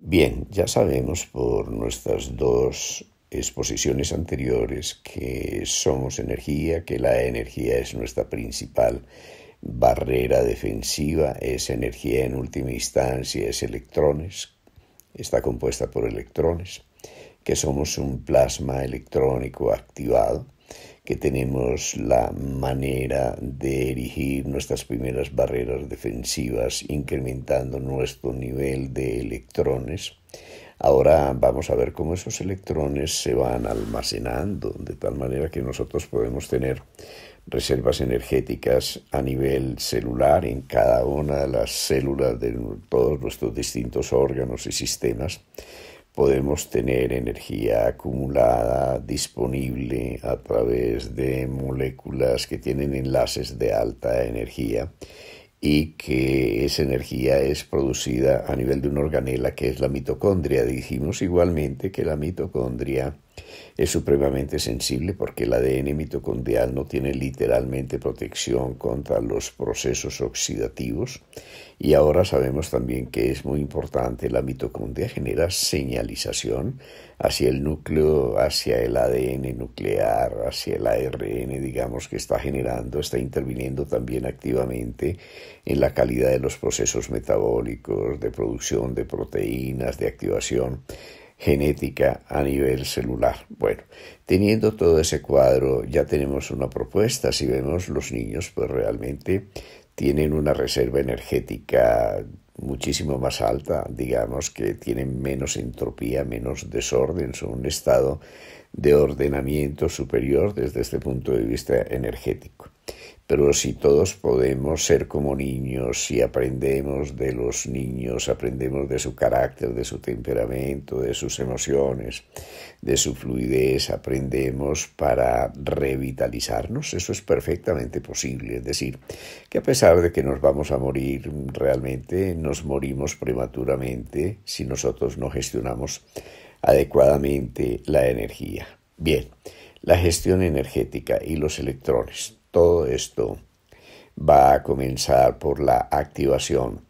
Bien, ya sabemos por nuestras dos exposiciones anteriores que somos energía, que la energía es nuestra principal barrera defensiva, es energía en última instancia, es electrones, está compuesta por electrones, que somos un plasma electrónico activado que tenemos la manera de erigir nuestras primeras barreras defensivas incrementando nuestro nivel de electrones. Ahora vamos a ver cómo esos electrones se van almacenando, de tal manera que nosotros podemos tener reservas energéticas a nivel celular en cada una de las células de todos nuestros distintos órganos y sistemas podemos tener energía acumulada disponible a través de moléculas que tienen enlaces de alta energía y que esa energía es producida a nivel de una organela que es la mitocondria. Dijimos igualmente que la mitocondria es supremamente sensible porque el ADN mitocondrial no tiene literalmente protección contra los procesos oxidativos y ahora sabemos también que es muy importante la mitocondria genera señalización hacia el núcleo, hacia el ADN nuclear, hacia el ARN, digamos, que está generando, está interviniendo también activamente en la calidad de los procesos metabólicos, de producción de proteínas, de activación genética a nivel celular. Bueno, teniendo todo ese cuadro ya tenemos una propuesta. Si vemos los niños, pues realmente tienen una reserva energética muchísimo más alta, digamos que tienen menos entropía, menos desorden, son un estado de ordenamiento superior desde este punto de vista energético. Pero si todos podemos ser como niños, si aprendemos de los niños, aprendemos de su carácter, de su temperamento, de sus emociones, de su fluidez, aprendemos para revitalizarnos, eso es perfectamente posible. Es decir, que a pesar de que nos vamos a morir realmente, nos morimos prematuramente si nosotros no gestionamos adecuadamente la energía. Bien, la gestión energética y los electrones todo esto va a comenzar por la activación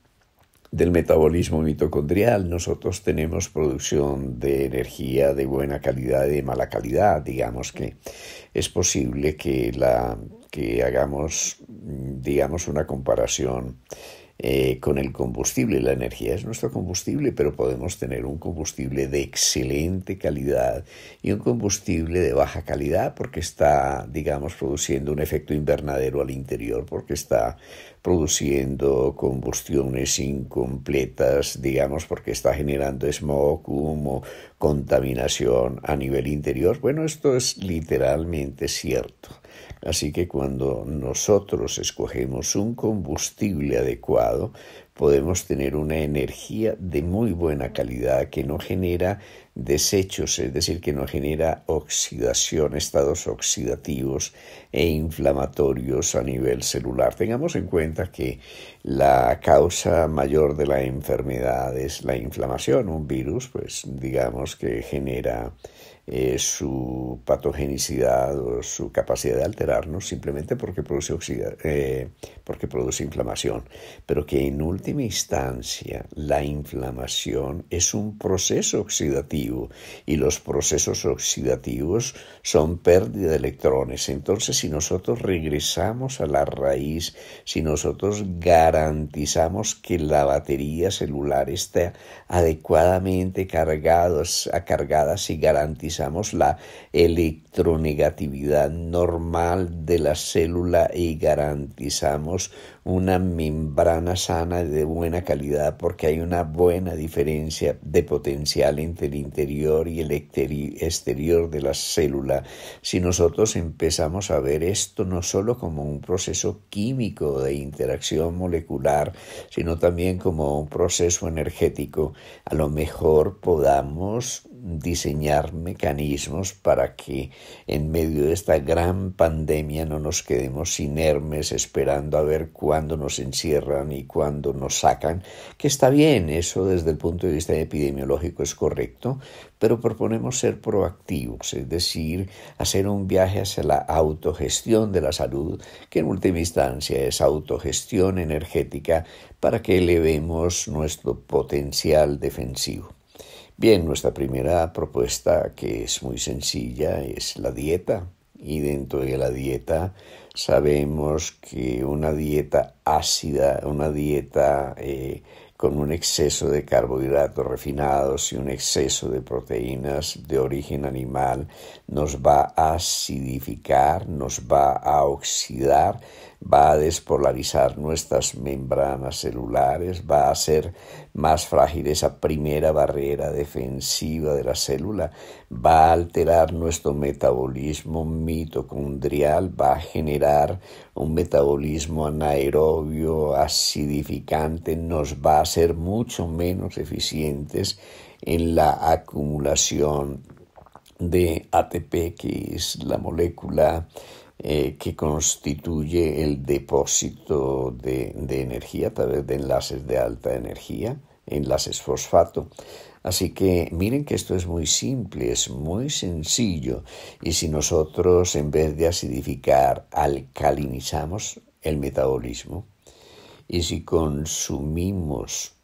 del metabolismo mitocondrial. Nosotros tenemos producción de energía de buena calidad y de mala calidad. Digamos que es posible que, la, que hagamos, digamos, una comparación eh, con el combustible. La energía es nuestro combustible, pero podemos tener un combustible de excelente calidad y un combustible de baja calidad porque está, digamos, produciendo un efecto invernadero al interior, porque está produciendo combustiones incompletas, digamos, porque está generando smog, humo, contaminación a nivel interior. Bueno, esto es literalmente cierto. Así que cuando nosotros escogemos un combustible adecuado, podemos tener una energía de muy buena calidad que no genera desechos, es decir, que no genera oxidación, estados oxidativos e inflamatorios a nivel celular. Tengamos en cuenta que la causa mayor de la enfermedad es la inflamación. Un virus, pues digamos que genera eh, su patogenicidad o su capacidad de alterarnos simplemente porque produce, eh, porque produce inflamación, pero que en última instancia, la inflamación es un proceso oxidativo y los procesos oxidativos son pérdida de electrones. Entonces, si nosotros regresamos a la raíz, si nosotros garantizamos que la batería celular esté adecuadamente a cargada si garantizamos la electronegatividad normal de la célula y garantizamos una membrana sana de buena calidad porque hay una buena diferencia de potencial entre el interior y el exterior de la célula. Si nosotros empezamos a ver esto no solo como un proceso químico de interacción molecular, sino también como un proceso energético, a lo mejor podamos diseñar mecanismos para que en medio de esta gran pandemia no nos quedemos hermes esperando a ver cuándo nos encierran y cuándo nos sacan, que está bien, eso desde el punto de vista epidemiológico es correcto, pero proponemos ser proactivos, es decir, hacer un viaje hacia la autogestión de la salud, que en última instancia es autogestión energética, para que elevemos nuestro potencial defensivo. Bien, nuestra primera propuesta, que es muy sencilla, es la dieta. Y dentro de la dieta sabemos que una dieta ácida, una dieta eh, con un exceso de carbohidratos refinados y un exceso de proteínas de origen animal nos va a acidificar, nos va a oxidar, va a despolarizar nuestras membranas celulares, va a ser más frágil esa primera barrera defensiva de la célula, va a alterar nuestro metabolismo mitocondrial, va a generar un metabolismo anaerobio, acidificante, nos va a hacer mucho menos eficientes en la acumulación de ATP, que es la molécula eh, que constituye el depósito de energía a través de enlaces de alta energía, enlaces fosfato. Así que miren que esto es muy simple, es muy sencillo. Y si nosotros en vez de acidificar alcalinizamos el metabolismo y si consumimos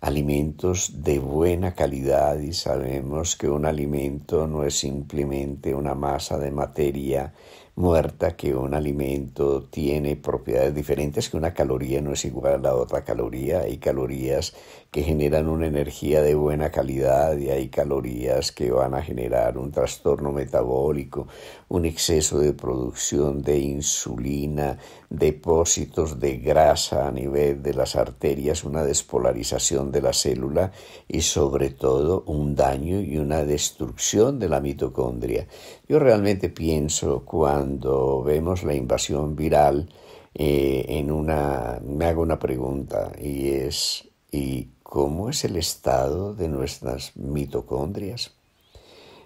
alimentos de buena calidad y sabemos que un alimento no es simplemente una masa de materia muerta, que un alimento tiene propiedades diferentes, que una caloría no es igual a la otra caloría. Hay calorías que generan una energía de buena calidad y hay calorías que van a generar un trastorno metabólico, un exceso de producción de insulina, depósitos de grasa a nivel de las arterias, una despolarización de la célula y sobre todo un daño y una destrucción de la mitocondria. Yo realmente pienso cuando vemos la invasión viral eh, en una, me hago una pregunta y es, ¿y cómo es el estado de nuestras mitocondrias?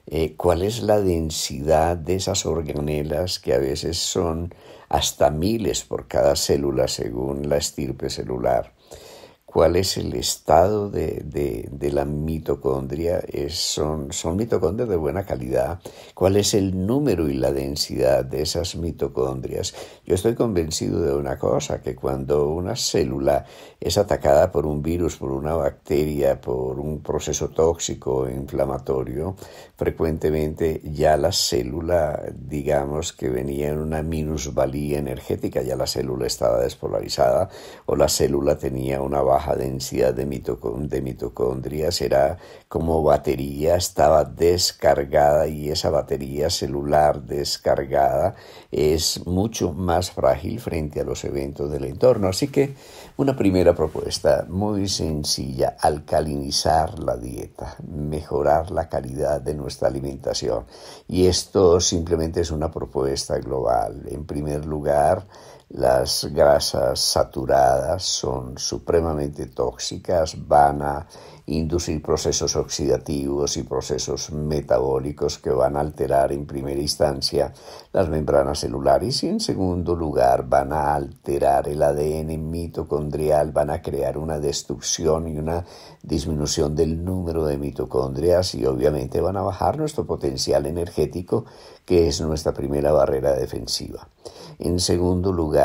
Eh, cuál es la densidad de esas organelas que a veces son hasta miles por cada célula según la estirpe celular cuál es el estado de, de, la mitocondria, es, son, son mitocondrias de buena calidad, cuál es el número y la densidad de esas mitocondrias. Yo estoy convencido de una cosa, que cuando una célula es atacada por un virus, por una bacteria, por un proceso tóxico inflamatorio, frecuentemente ya la célula, digamos que venía en una minusvalía energética, ya la célula estaba despolarizada o la célula tenía una baja densidad de, mitocondrias será como batería estaba descargada y esa batería celular descargada es mucho más frágil frente a los eventos del entorno. Así que una primera propuesta muy sencilla, alcalinizar la dieta, mejorar la calidad de nuestra alimentación. Y esto simplemente es una propuesta global. En primer lugar, las grasas saturadas son supremamente tóxicas, van a inducir procesos oxidativos y procesos metabólicos que van a alterar en primera instancia las membranas celulares y en segundo lugar van a alterar el ADN mitocondrial, van a crear una destrucción y una disminución del número de mitocondrias y obviamente van a bajar nuestro potencial energético que es nuestra primera barrera defensiva. En segundo lugar,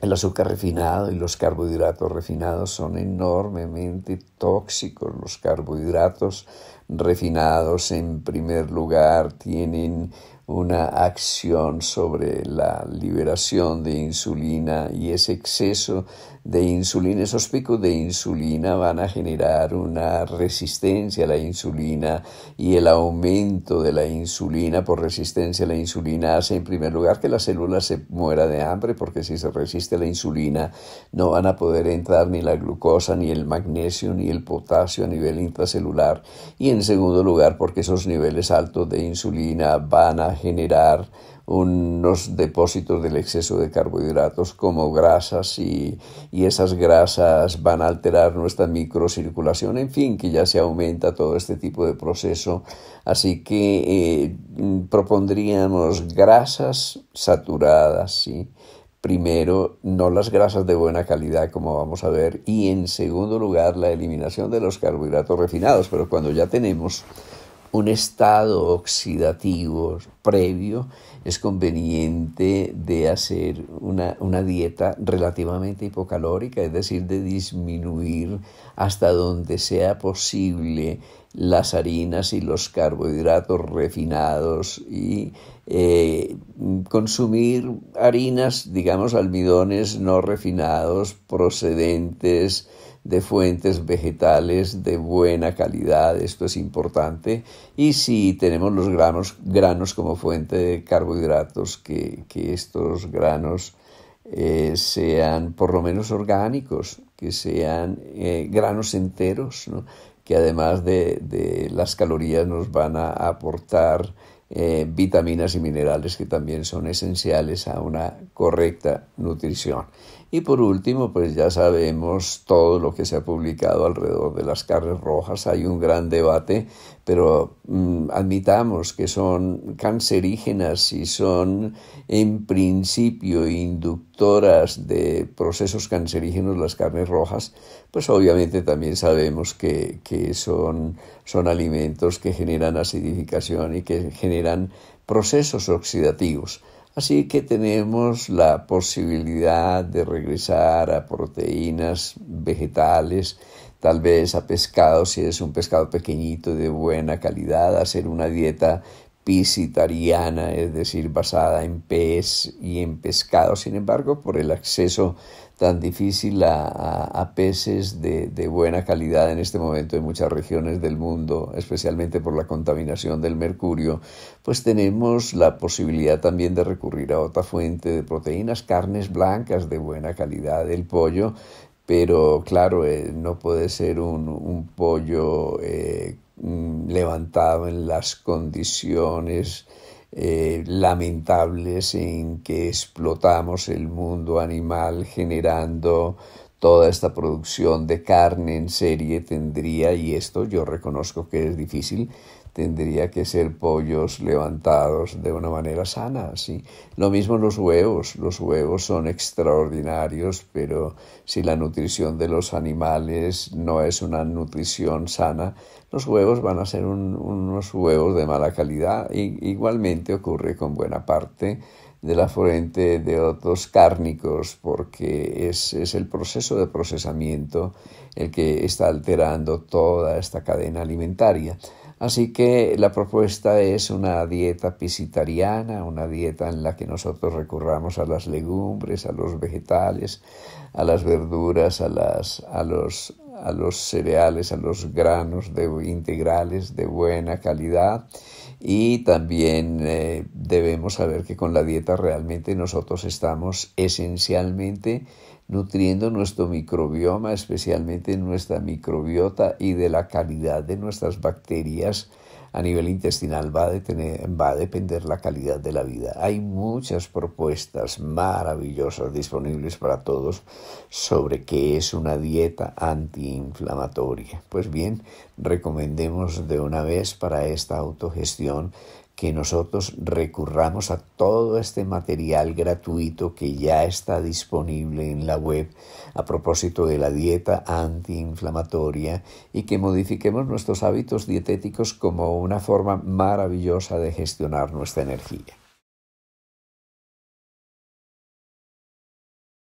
el azúcar refinado y los carbohidratos refinados son enormemente tóxicos. Los carbohidratos refinados en primer lugar tienen una acción sobre la liberación de insulina y ese exceso de insulina, esos picos de insulina van a generar una resistencia a la insulina y el aumento de la insulina por resistencia a la insulina hace en primer lugar que la célula se muera de hambre porque si se resiste a la insulina no van a poder entrar ni la glucosa, ni el magnesio, ni el potasio a nivel intracelular y en segundo lugar porque esos niveles altos de insulina van a generar unos depósitos del exceso de carbohidratos como grasas y, esas grasas van a alterar nuestra microcirculación, en fin, que ya se aumenta todo este tipo de proceso. Así que eh, propondríamos grasas saturadas, ¿sí? Primero, no las grasas de buena calidad, como vamos a ver, y en segundo lugar, la eliminación de los carbohidratos refinados, pero cuando ya tenemos un estado oxidativo previo, es conveniente de hacer una, dieta relativamente hipocalórica, es decir, de disminuir hasta donde sea posible las harinas y los carbohidratos refinados y eh, consumir harinas, digamos, almidones no refinados procedentes de fuentes vegetales de buena calidad, esto es importante, y si tenemos los granos, granos como fuente de carbohidratos, que, estos granos eh, sean por lo menos orgánicos, que sean eh, granos enteros, que además de, las calorías nos van a aportar eh, vitaminas y minerales que también son esenciales a una correcta nutrición. Y por último, pues ya sabemos todo lo que se ha publicado alrededor de las carnes rojas. Hay un gran debate, pero mm, admitamos que son cancerígenas y son en principio inductoras de procesos cancerígenos las carnes rojas, pues obviamente también sabemos que, son alimentos que generan acidificación y que generan procesos oxidativos. Así que tenemos la posibilidad de regresar a proteínas vegetales, tal vez a pescado, si es un pescado pequeñito de buena calidad, hacer una dieta pisitariana, es decir, basada en pez y en pescado. Sin embargo, por el acceso tan difícil a, peces de, buena calidad en este momento en muchas regiones del mundo, especialmente por la contaminación del mercurio, pues tenemos la posibilidad también de recurrir a otra fuente de proteínas, carnes blancas de buena calidad, el pollo, pero claro, eh, no puede ser un, pollo eh, mm, levantado en las condiciones eh, lamentables en que explotamos el mundo animal generando toda esta producción de carne en serie tendría, y esto yo reconozco que es difícil, tendría que ser pollos levantados de una manera sana, ¿sí? Lo mismo los huevos, los huevos son extraordinarios, pero si la nutrición de los animales no es una nutrición sana, los huevos van a ser unos huevos de mala calidad. igualmente ocurre con buena parte de la fuente de otros cárnicos, porque es, es, el proceso de procesamiento el que está alterando toda esta cadena alimentaria. Así que la propuesta es una dieta pisitariana... una dieta en la que nosotros recurramos a las legumbres, a los vegetales, a las verduras, a, a, los, a los cereales, a los granos de, integrales de buena calidad y también eh, debemos saber que con la dieta realmente nosotros estamos esencialmente nutriendo nuestro microbioma, especialmente nuestra microbiota y de la calidad de nuestras bacterias a nivel intestinal va a, depender la calidad de la vida. Hay muchas propuestas maravillosas disponibles para todos sobre qué es una dieta antiinflamatoria. Pues bien, recomendemos de una vez para esta autogestión que nosotros recurramos a todo este material gratuito que ya está disponible en la web a propósito de la dieta antiinflamatoria y que modifiquemos nuestros hábitos dietéticos como una forma maravillosa de gestionar nuestra energía.